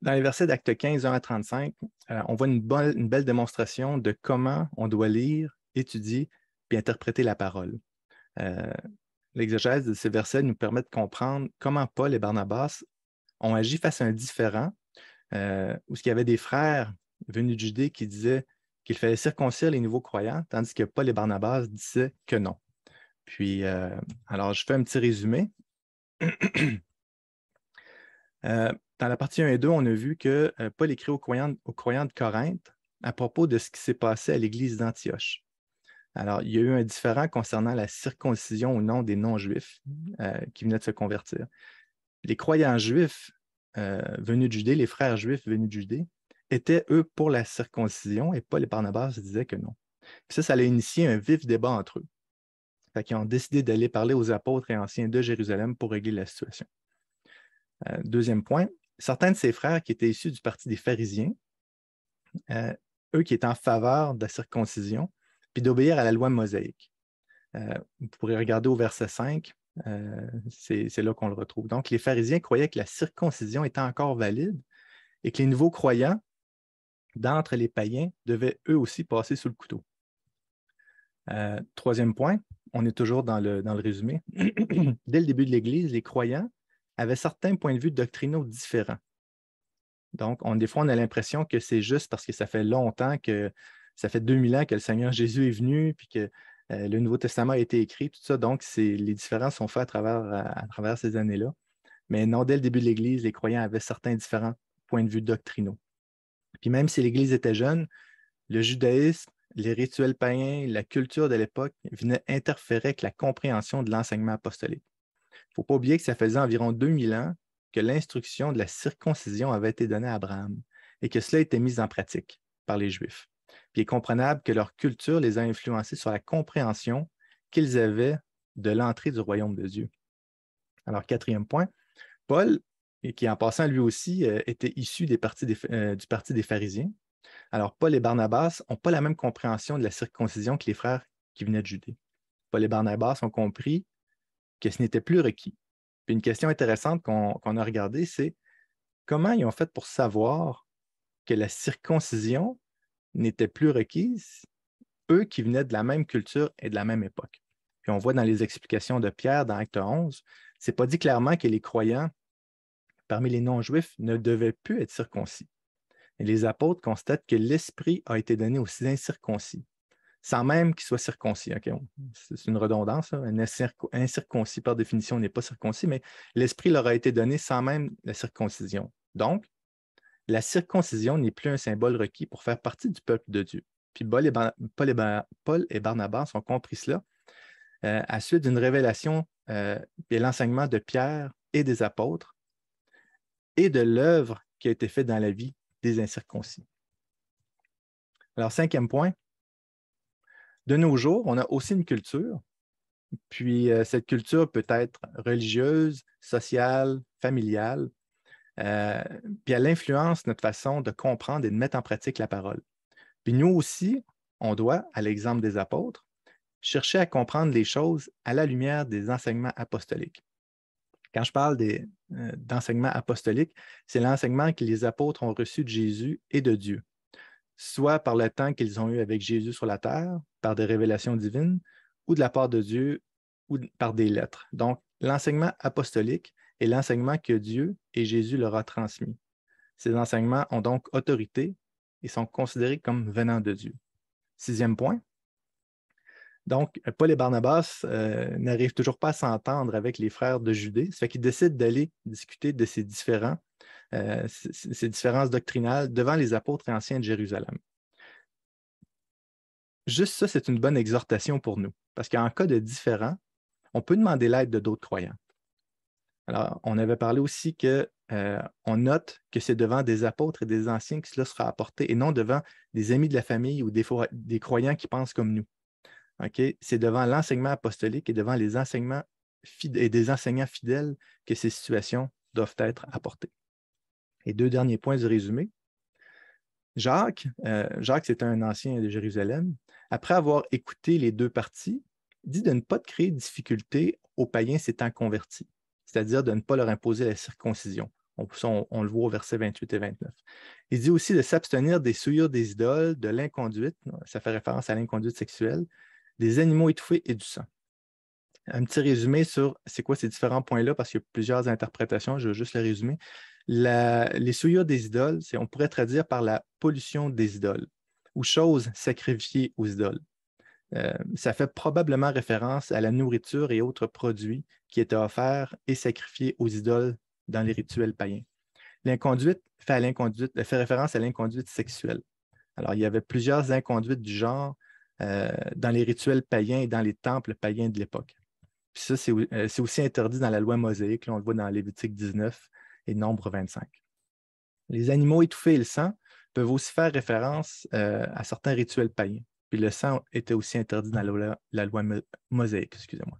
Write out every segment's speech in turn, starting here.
Dans les versets d'actes 15, 1 à 35, euh, on voit une, belle démonstration de comment on doit lire, étudier et interpréter la parole. Euh, l'exégèse de ces versets nous permet de comprendre comment Paul et Barnabas ont agi face à un différent, euh, où il y avait des frères venus de Judée qui disaient qu'il fallait circoncire les nouveaux croyants, tandis que Paul et Barnabas disaient que non. Puis, alors, je fais un petit résumé. dans la partie 1 et 2, on a vu que euh, Paul écrit aux croyants, de Corinthe à propos de ce qui s'est passé à l'église d'Antioche. Alors, il y a eu un différent concernant la circoncision au nom des non-juifs euh, qui venaient de se convertir. Les croyants juifs euh, venus de Judée, les frères juifs venus de Judée, étaient, eux, pour la circoncision et Paul et Barnabas disaient que non. Puis ça, ça a initié un vif débat entre eux. Ils ont décidé d'aller parler aux apôtres et anciens de Jérusalem pour régler la situation. deuxième point, certains de ses frères qui étaient issus du parti des pharisiens, euh, eux qui étaient en faveur de la circoncision, puis d'obéir à la loi mosaïque. Euh, vous pourrez regarder au verset 5, euh, c'est là qu'on le retrouve. Donc, les pharisiens croyaient que la circoncision était encore valide et que les nouveaux croyants d'entre les païens devaient eux aussi passer sous le couteau. troisième point, on est toujours dans le résumé. Dès le début de l'Église, les croyants avaient certains points de vue doctrinaux différents. Donc, on, des fois, on a l'impression que c'est juste parce que ça fait longtemps que ça fait 2000 ans que le Seigneur Jésus est venu, puis que euh, le Nouveau Testament a été écrit, tout ça. Donc, les différences sont faites à travers, à travers ces années-là. Mais non, dès le début de l'Église, les croyants avaient certains différents points de vue doctrinaux. Puis même si l'Église était jeune, le judaïsme, les rituels païens, la culture de l'époque venaient interférer avec la compréhension de l'enseignement apostolique faut pas oublier que ça faisait environ 2000 ans que l'instruction de la circoncision avait été donnée à Abraham et que cela était mis en pratique par les Juifs. il est comprenable que leur culture les a influencés sur la compréhension qu'ils avaient de l'entrée du royaume de Dieu. Alors, quatrième point, Paul, qui en passant lui aussi euh, était issu des euh, du parti des pharisiens, alors Paul et Barnabas n'ont pas la même compréhension de la circoncision que les frères qui venaient de Judée. Paul et Barnabas ont compris que ce n'était plus requis. Puis une question intéressante qu'on a regardée, c'est comment ils ont fait pour savoir que la circoncision n'était plus requise, eux qui venaient de la même culture et de la même époque. Puis on voit dans les explications de Pierre dans Acte 11, c'est pas dit clairement que les croyants parmi les non-juifs ne devaient plus être circoncis. Et les apôtres constatent que l'esprit a été donné aux incirconcis sans même qu'il soit circoncis. c'est une redondance. Un incirconcis, par définition, n'est pas circoncis, mais l'esprit leur a été donné sans même la circoncision. Donc, la circoncision n'est plus un symbole requis pour faire partie du peuple de Dieu. Puis Paul et, Barnabas ont compris cela euh, à suite d'une révélation euh, et l'enseignement de Pierre et des apôtres et de l'œuvre qui a été faite dans la vie des incirconcis. Alors, cinquième point, de nos jours, on a aussi une culture. Puis euh, cette culture peut être religieuse, sociale, familiale. Euh, puis elle influence notre façon de comprendre et de mettre en pratique la parole. Puis nous aussi, on doit, à l'exemple des apôtres, chercher à comprendre les choses à la lumière des enseignements apostoliques. Quand je parle euh, d'enseignement apostolique, c'est l'enseignement que les apôtres ont reçu de Jésus et de Dieu soit par le temps qu'ils ont eu avec Jésus sur la terre, par des révélations divines, ou de la part de Dieu, ou par des lettres. Donc, l'enseignement apostolique est l'enseignement que Dieu et Jésus leur a transmis. Ces enseignements ont donc autorité et sont considérés comme venant de Dieu. Sixième point. Donc, Paul et Barnabas euh, n'arrivent toujours pas à s'entendre avec les frères de Judée, ce fait qu'ils décident d'aller discuter de ces différents. Euh, ces différences doctrinales devant les apôtres et anciens de Jérusalem. Juste ça, c'est une bonne exhortation pour nous, parce qu'en cas de différent, on peut demander l'aide de d'autres croyants. Alors, on avait parlé aussi que euh, on note que c'est devant des apôtres et des anciens que cela sera apporté et non devant des amis de la famille ou des, croyants qui pensent comme nous. C'est devant l'enseignement apostolique et devant les enseignements et des enseignants fidèles que ces situations doivent être apportées. Et deux derniers points du résumé. Jacques, euh, Jacques c'est un ancien de Jérusalem, après avoir écouté les deux parties, dit de ne pas créer de difficultés aux païens s'étant convertis, c'est-à-dire de ne pas leur imposer la circoncision. On, le voit au verset 28 et 29. Il dit aussi de s'abstenir des souillures des idoles, de l'inconduite, ça fait référence à l'inconduite sexuelle, des animaux étouffés et du sang. Un petit résumé sur c'est quoi ces différents points-là, parce qu'il y a plusieurs interprétations, je veux juste le résumer les souillures des idoles, on pourrait traduire par la pollution des idoles ou choses sacrifiées aux idoles. Euh, ça fait probablement référence à la nourriture et autres produits qui étaient offerts et sacrifiés aux idoles dans les rituels païens. L'inconduite fait, euh, référence à l'inconduite sexuelle. Alors, il y avait plusieurs inconduites du genre euh, dans les rituels païens et dans les temples païens de l'époque. Puis ça, c'est aussi interdit dans la loi mosaïque, on le voit dans Lévitique 19, et nombre 25. Les animaux étouffés et le sang peuvent aussi faire référence euh, à certains rituels païens. Puis le sang était aussi interdit dans la loi, mosaïque, excusez-moi.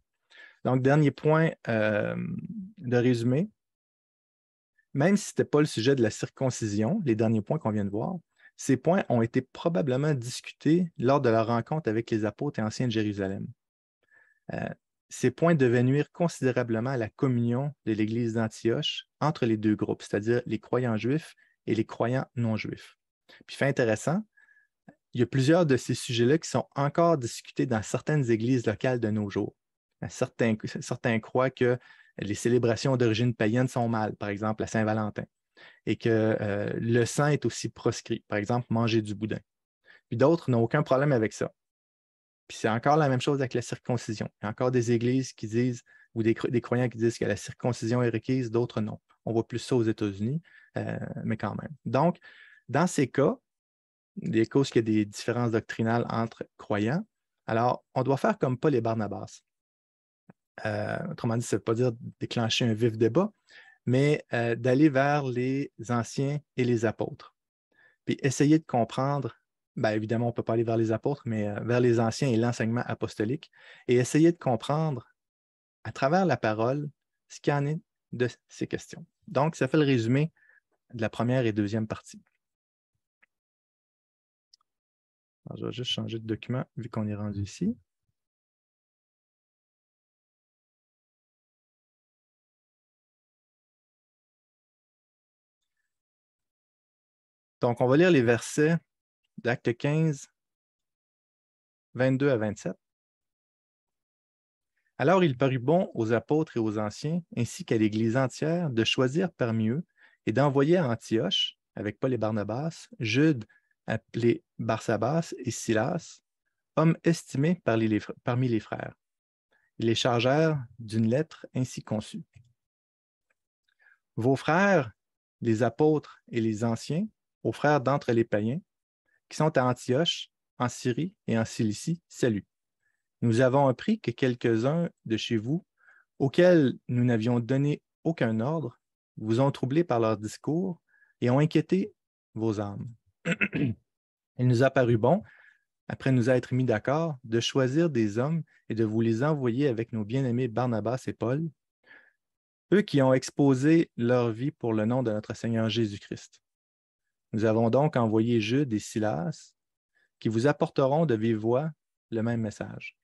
Donc, dernier point euh, de résumé. Même si ce n'était pas le sujet de la circoncision, les derniers points qu'on vient de voir, ces points ont été probablement discutés lors de la rencontre avec les apôtres et anciens de Jérusalem. Euh, ces points devaient nuire considérablement à la communion de l'Église d'Antioche entre les deux groupes, c'est-à-dire les croyants juifs et les croyants non juifs. Puis fait intéressant, il y a plusieurs de ces sujets-là qui sont encore discutés dans certaines églises locales de nos jours. Certains, croient que les célébrations d'origine païenne sont mal, par exemple à Saint-Valentin, et que euh, le sang est aussi proscrit, par exemple manger du boudin. Puis d'autres n'ont aucun problème avec ça. Puis c'est encore la même chose avec la circoncision. Il y a encore des églises qui disent, ou des, croyants qui disent que la circoncision est requise, d'autres non. On voit plus ça aux États-Unis, euh, mais quand même. Donc, dans ces cas, des causes qu'il y a des différences doctrinales entre croyants, alors on doit faire comme Paul et Barnabas. Euh, autrement dit, ça ne veut pas dire déclencher un vif débat, mais euh, d'aller vers les anciens et les apôtres, puis essayer de comprendre Bien, évidemment, on ne peut pas aller vers les apôtres, mais euh, vers les anciens et l'enseignement apostolique, et essayer de comprendre à travers la parole ce qu'il en est de ces questions. Donc, ça fait le résumé de la première et deuxième partie. je vais juste changer de document vu qu'on est rendu ici. Donc, on va lire les versets d'acte 15, 22 à 27. Alors il parut bon aux apôtres et aux anciens, ainsi qu'à l'Église entière, de choisir parmi eux et d'envoyer à Antioche, avec Paul et Barnabas, Jude, appelé Barsabas, et Silas, hommes estimés parmi les frères. Ils les chargèrent d'une lettre ainsi conçue. Vos frères, les apôtres et les anciens, aux frères d'entre les païens, qui sont à Antioche, en Syrie et en Cilicie, salut. Nous avons appris que quelques-uns de chez vous, auxquels nous n'avions donné aucun ordre, vous ont troublé par leur discours et ont inquiété vos âmes. Il nous a paru bon, après nous être mis d'accord, de choisir des hommes et de vous les envoyer avec nos bien-aimés Barnabas et Paul, eux qui ont exposé leur vie pour le nom de notre Seigneur Jésus-Christ. Nous avons donc envoyé Jude et Silas, qui vous apporteront de vive voix le même message.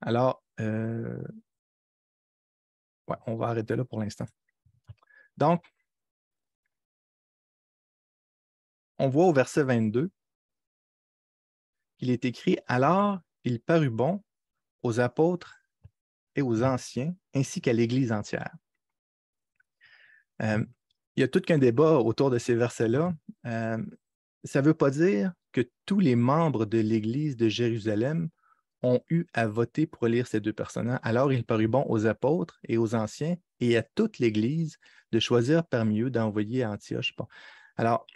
Alors, euh, on va arrêter là pour l'instant. Donc, on voit au verset 22 qu'il est écrit Alors il parut bon aux apôtres et aux anciens, ainsi qu'à l'Église entière. Euh, il y a tout qu'un débat autour de ces versets-là. Euh, ça ne veut pas dire que tous les membres de l'Église de Jérusalem ont eu à voter pour lire ces deux personnages. Alors il parut bon aux apôtres et aux anciens et à toute l'Église de choisir parmi eux d'envoyer à Antioche. Alors,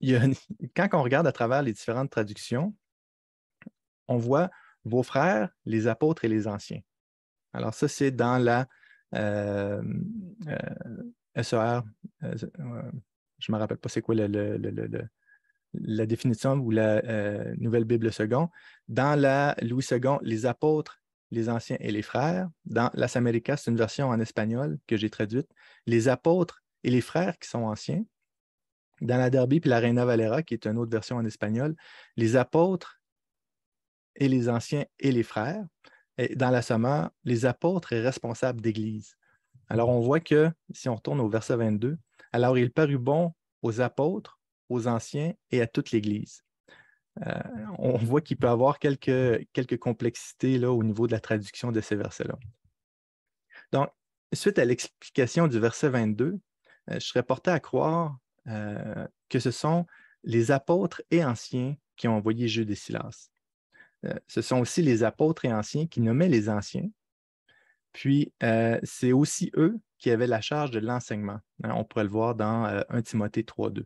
il quand on regarde à travers les différentes traductions, on voit vos frères, les apôtres et les anciens. Alors ça, c'est dans la... Euh, euh, SER, euh, je ne me rappelle pas c'est quoi la définition ou la euh, Nouvelle Bible seconde. Dans la Louis II, les apôtres, les anciens et les frères. Dans Las Américas, c'est une version en espagnol que j'ai traduite. Les apôtres et les frères qui sont anciens. Dans la Derby puis la Reina Valera, qui est une autre version en espagnol, les apôtres et les anciens et les frères. Et dans la Somme, les apôtres et responsables d'Église. Alors, on voit que, si on retourne au verset 22, alors il parut bon aux apôtres, aux anciens et à toute l'Église. Euh, on voit qu'il peut avoir quelques, complexités là, au niveau de la traduction de ces versets-là. Donc, suite à l'explication du verset 22, euh, je serais porté à croire euh, que ce sont les apôtres et anciens qui ont envoyé Jude et Silas. ce sont aussi les apôtres et anciens qui nommaient les anciens, puis, euh, c'est aussi eux qui avaient la charge de l'enseignement. Hein, on pourrait le voir dans 1 euh, Timothée 3.2.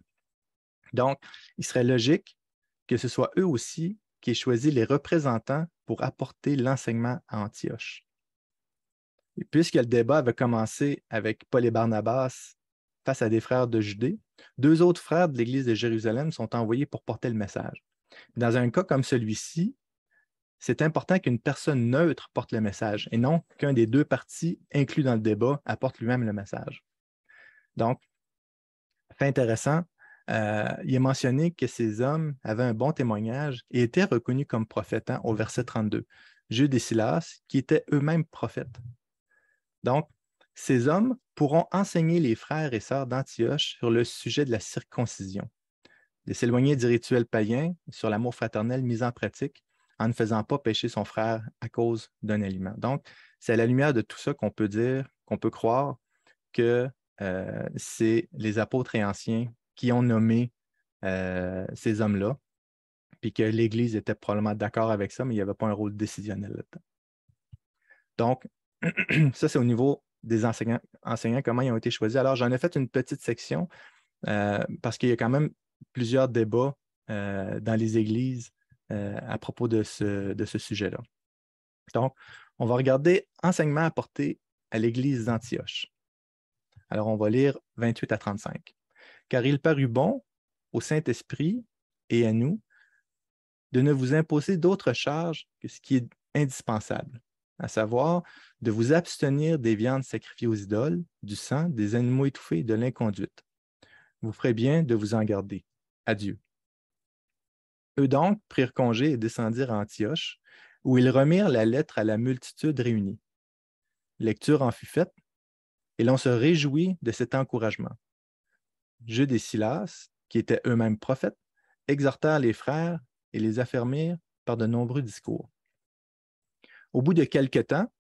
Donc, il serait logique que ce soit eux aussi qui aient choisi les représentants pour apporter l'enseignement à Antioche. puisque le débat avait commencé avec Paul et Barnabas face à des frères de Judée, deux autres frères de l'Église de Jérusalem sont envoyés pour porter le message. Dans un cas comme celui-ci, c'est important qu'une personne neutre porte le message et non qu'un des deux partis inclus dans le débat apporte lui-même le message. Donc, fait intéressant, euh, il est mentionné que ces hommes avaient un bon témoignage et étaient reconnus comme prophètes hein, au verset 32. Jude et Silas, qui étaient eux-mêmes prophètes. Donc, ces hommes pourront enseigner les frères et sœurs d'Antioche sur le sujet de la circoncision, de s'éloigner du rituel païen, sur l'amour fraternel mis en pratique, en ne faisant pas pécher son frère à cause d'un aliment. Donc, c'est à la lumière de tout ça qu'on peut dire, qu'on peut croire que euh, c'est les apôtres et anciens qui ont nommé euh, ces hommes-là, puis que l'Église était probablement d'accord avec ça, mais il n'y avait pas un rôle décisionnel là-dedans. Donc, ça, c'est au niveau des enseignants, enseignants, comment ils ont été choisis. Alors, j'en ai fait une petite section euh, parce qu'il y a quand même plusieurs débats dans les églises euh, à propos de ce, sujet-là. Donc, on va regarder enseignement apporté à l'Église d'Antioche. Alors, on va lire 28 à 35. Car il parut bon au Saint-Esprit et à nous de ne vous imposer d'autres charges que ce qui est indispensable, à savoir de vous abstenir des viandes sacrifiées aux idoles, du sang, des animaux étouffés de l'inconduite. Vous ferez bien de vous en garder. Adieu. Eux donc prirent congé et descendirent à Antioche, où ils remirent la lettre à la multitude réunie. Lecture en fut faite, et l'on se réjouit de cet encouragement. Jude et Silas, qui étaient eux-mêmes prophètes, exhortèrent les frères et les affermirent par de nombreux discours. Au bout de quelque temps,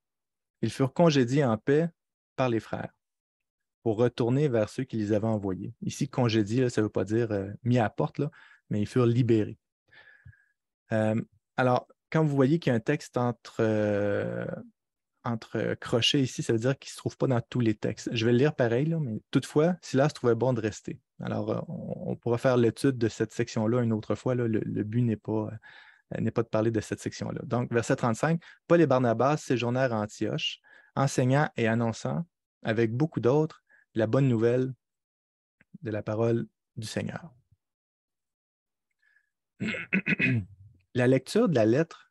ils furent congédiés en paix par les frères pour retourner vers ceux qui les avaient envoyés. Ici, congédié, ça ne veut pas dire euh, mis à porte, mais ils furent libérés. Euh, alors, quand vous voyez qu'il y a un texte entre, euh, entre crochets ici, ça veut dire qu'il ne se trouve pas dans tous les textes. Je vais le lire pareil, mais toutefois, si là se trouvait bon de rester. Alors, euh, on, pourra faire l'étude de cette section-là une autre fois. Le, but n'est pas, pas de parler de cette section-là. Donc, verset 35, Paul et Barnabas séjournèrent à Antioche, enseignant et annonçant, avec beaucoup d'autres, la bonne nouvelle de la parole du Seigneur. la lecture de la lettre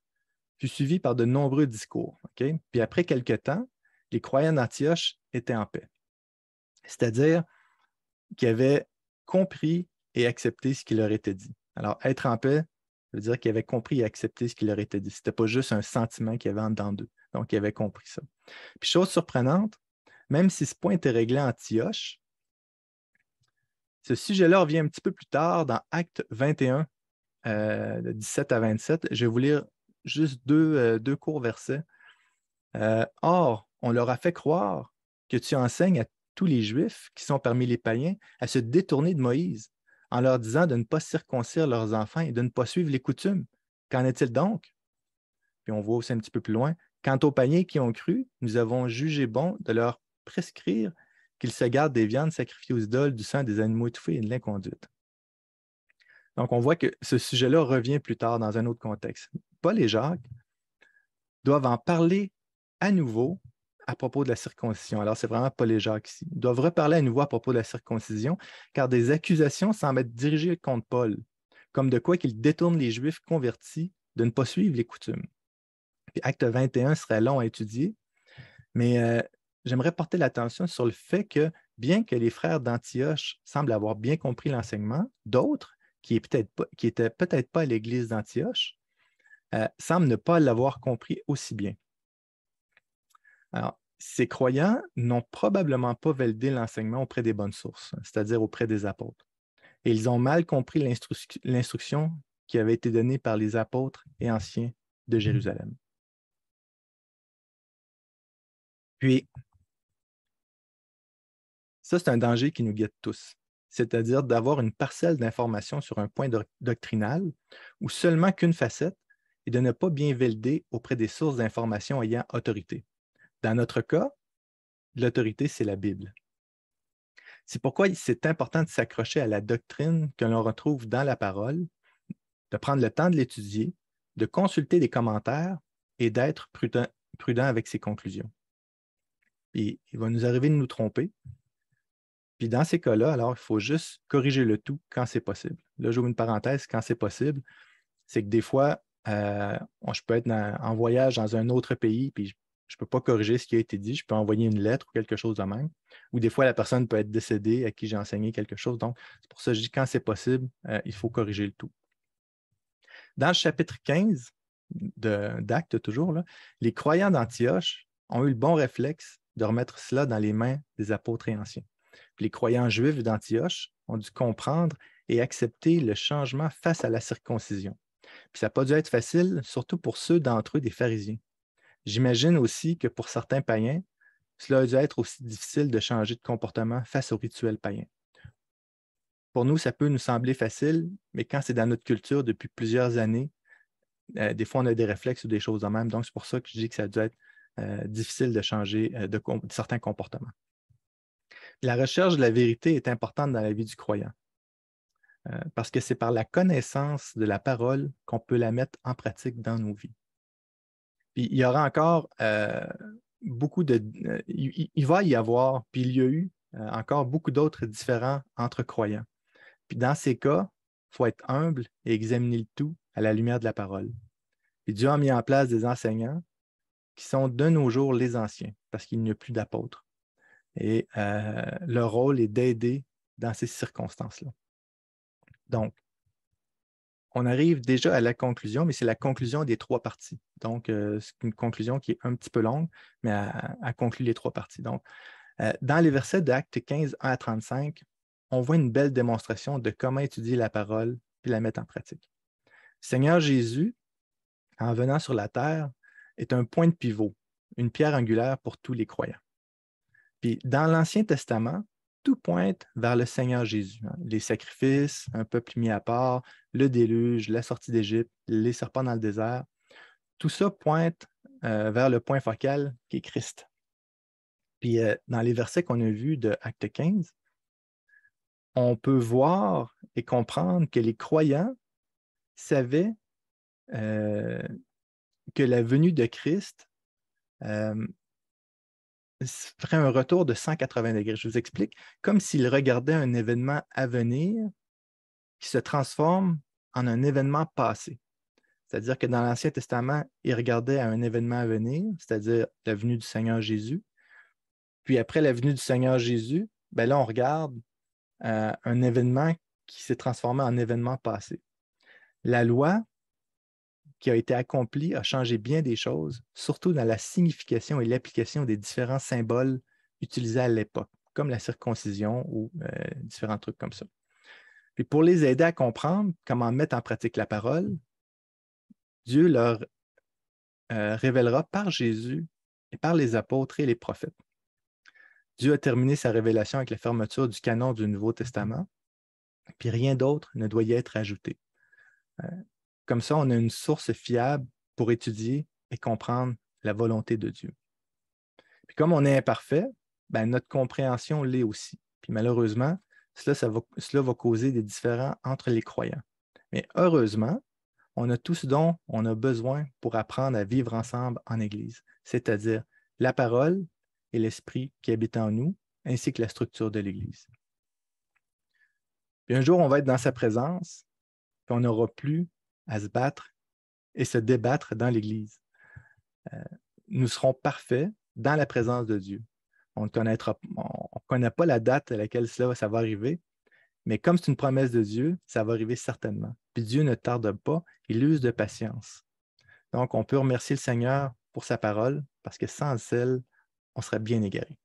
fut suivie par de nombreux discours. Puis après quelque temps, les croyants d'Antioche étaient en paix. C'est-à-dire qu'ils avaient compris et accepté ce qui leur était dit. Alors, être en paix, ça veut dire qu'ils avaient compris et accepté ce qui leur était dit. Ce n'était pas juste un sentiment qu'il y avait en dedans d'eux. Donc, ils avaient compris ça. Puis, chose surprenante, même si ce point était réglé à Antioche, ce sujet-là revient un petit peu plus tard dans Acte 21, euh, de 17 à 27. Je vais vous lire juste deux, euh, deux courts versets. Euh, or, on leur a fait croire que tu enseignes à tous les Juifs qui sont parmi les païens à se détourner de Moïse, en leur disant de ne pas circoncire leurs enfants et de ne pas suivre les coutumes. Qu'en est-il donc? Puis on voit aussi un petit peu plus loin. Quant aux païens qui ont cru, nous avons jugé bon de leur prescrire qu'ils se gardent des viandes sacrifiées aux idoles, du sang des animaux étouffés et de l'inconduite. Donc, on voit que ce sujet-là revient plus tard dans un autre contexte. Paul et Jacques doivent en parler à nouveau à propos de la circoncision. Alors, c'est vraiment Paul et Jacques ici. Ils doivent reparler à nouveau à propos de la circoncision, car des accusations semblent être dirigées contre Paul, comme de quoi qu'il détourne les Juifs convertis de ne pas suivre les coutumes. acte 21 serait long à étudier, mais euh, j'aimerais porter l'attention sur le fait que, bien que les frères d'Antioche semblent avoir bien compris l'enseignement, d'autres, qui n'était peut-être pas, à l'église d'Antioche, euh, semble ne pas l'avoir compris aussi bien. Alors, ces croyants n'ont probablement pas validé l'enseignement auprès des bonnes sources, c'est-à-dire auprès des apôtres. Et ils ont mal compris l'instruction qui avait été donnée par les apôtres et anciens de mhm. Jérusalem. Puis, ça, c'est un danger qui nous guette tous c'est-à-dire d'avoir une parcelle d'information sur un point doctrinal ou seulement qu'une facette et de ne pas bien valider auprès des sources d'information ayant autorité. Dans notre cas, l'autorité, c'est la Bible. C'est pourquoi c'est important de s'accrocher à la doctrine que l'on retrouve dans la parole, de prendre le temps de l'étudier, de consulter des commentaires et d'être prudent, prudent, avec ses conclusions. Et il va nous arriver de nous tromper, puis dans ces cas-là, alors, il faut juste corriger le tout quand c'est possible. Là, j'ouvre une parenthèse, quand c'est possible, c'est que des fois, euh, je peux être en voyage dans un autre pays, puis je ne peux pas corriger ce qui a été dit, je peux envoyer une lettre ou quelque chose de même. Ou des fois, la personne peut être décédée à qui j'ai enseigné quelque chose. Donc, c'est pour ça que je dis quand c'est possible, euh, il faut corriger le tout. Dans le chapitre 15 d'acte toujours, les croyants d'Antioche ont eu le bon réflexe de remettre cela dans les mains des apôtres et anciens les croyants juifs d'Antioche ont dû comprendre et accepter le changement face à la circoncision. Puis ça n'a pas dû être facile, surtout pour ceux d'entre eux des pharisiens. J'imagine aussi que pour certains païens, cela a dû être aussi difficile de changer de comportement face au rituel païen. Pour nous, ça peut nous sembler facile, mais quand c'est dans notre culture depuis plusieurs années, euh, des fois on a des réflexes ou des choses en même. Donc, c'est pour ça que je dis que ça a dû être euh, difficile de changer euh, de, certains comportements. La recherche de la vérité est importante dans la vie du croyant euh, parce que c'est par la connaissance de la parole qu'on peut la mettre en pratique dans nos vies. Puis il y aura encore euh, beaucoup de... Euh, il, va y avoir, puis il y a eu encore beaucoup d'autres différents entre croyants. Puis dans ces cas, il faut être humble et examiner le tout à la lumière de la parole. Puis Dieu a mis en place des enseignants qui sont de nos jours les anciens, parce qu'il n'y a plus d'apôtres. Et euh, leur rôle est d'aider dans ces circonstances-là. Donc, on arrive déjà à la conclusion, mais c'est la conclusion des trois parties. Donc, euh, c'est une conclusion qui est un petit peu longue, mais à conclure les trois parties. Donc, euh, dans les versets d'actes 15, 1 à 35, on voit une belle démonstration de comment étudier la parole et la mettre en pratique. Seigneur Jésus, en venant sur la terre, est un point de pivot, une pierre angulaire pour tous les croyants dans l'Ancien Testament, tout pointe vers le Seigneur Jésus. Hein. Les sacrifices, un peuple mis à part, le déluge, la sortie d'Égypte, les serpents dans le désert, tout ça pointe euh, vers le point focal qui est Christ. Puis euh, dans les versets qu'on a vus de Acte 15, on peut voir et comprendre que les croyants savaient euh, que la venue de Christ ferait un retour de 180 degrés. Je vous explique, comme s'il regardait un événement à venir qui se transforme en un événement passé. C'est-à-dire que dans l'Ancien Testament, il regardait à un événement à venir, c'est-à-dire la venue du Seigneur Jésus. Puis après la venue du Seigneur Jésus, ben là, on regarde euh, un événement qui s'est transformé en événement passé. La loi, qui a été accompli a changé bien des choses, surtout dans la signification et l'application des différents symboles utilisés à l'époque, comme la circoncision ou euh, différents trucs comme ça. Puis pour les aider à comprendre comment mettre en pratique la parole, Dieu leur euh, révélera par Jésus et par les apôtres et les prophètes. Dieu a terminé sa révélation avec la fermeture du canon du Nouveau Testament, puis rien d'autre ne doit y être ajouté. Euh, comme ça, on a une source fiable pour étudier et comprendre la volonté de Dieu. Puis comme on est imparfait, ben notre compréhension l'est aussi. Puis malheureusement, cela, va, causer des différends entre les croyants. Mais heureusement, on a tout ce dont on a besoin pour apprendre à vivre ensemble en Église, c'est-à-dire la parole et l'esprit qui habitent en nous, ainsi que la structure de l'Église. Puis un jour, on va être dans sa présence, puis on n'aura plus à se battre et se débattre dans l'Église. Euh, nous serons parfaits dans la présence de Dieu. On ne connaît pas la date à laquelle cela va arriver, mais comme c'est une promesse de Dieu, ça va arriver certainement. Puis Dieu ne tarde pas, il use de patience. Donc, on peut remercier le Seigneur pour sa parole, parce que sans celle, on serait bien égaré.